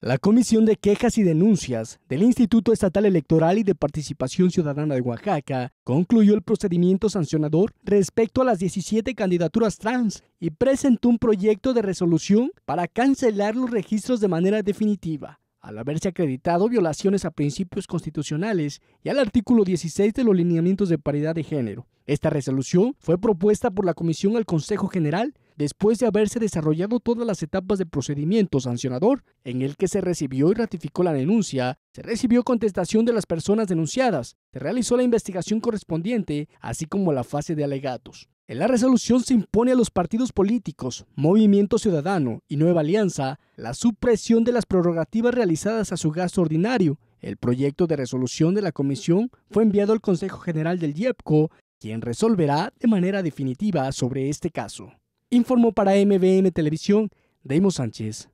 La Comisión de Quejas y Denuncias del Instituto Estatal Electoral y de Participación Ciudadana de Oaxaca concluyó el procedimiento sancionador respecto a las 17 candidaturas trans y presentó un proyecto de resolución para cancelar los registros de manera definitiva, al haberse acreditado violaciones a principios constitucionales y al artículo 16 de los lineamientos de paridad de género. Esta resolución fue propuesta por la Comisión al Consejo General después de haberse desarrollado todas las etapas del procedimiento sancionador en el que se recibió y ratificó la denuncia, se recibió contestación de las personas denunciadas, se realizó la investigación correspondiente, así como la fase de alegatos. En la resolución se impone a los partidos políticos, Movimiento Ciudadano y Nueva Alianza la supresión de las prerrogativas realizadas a su gasto ordinario. El proyecto de resolución de la comisión fue enviado al Consejo General del IEPCO, quien resolverá de manera definitiva sobre este caso. Informó para MBN Televisión, Deimos Sánchez.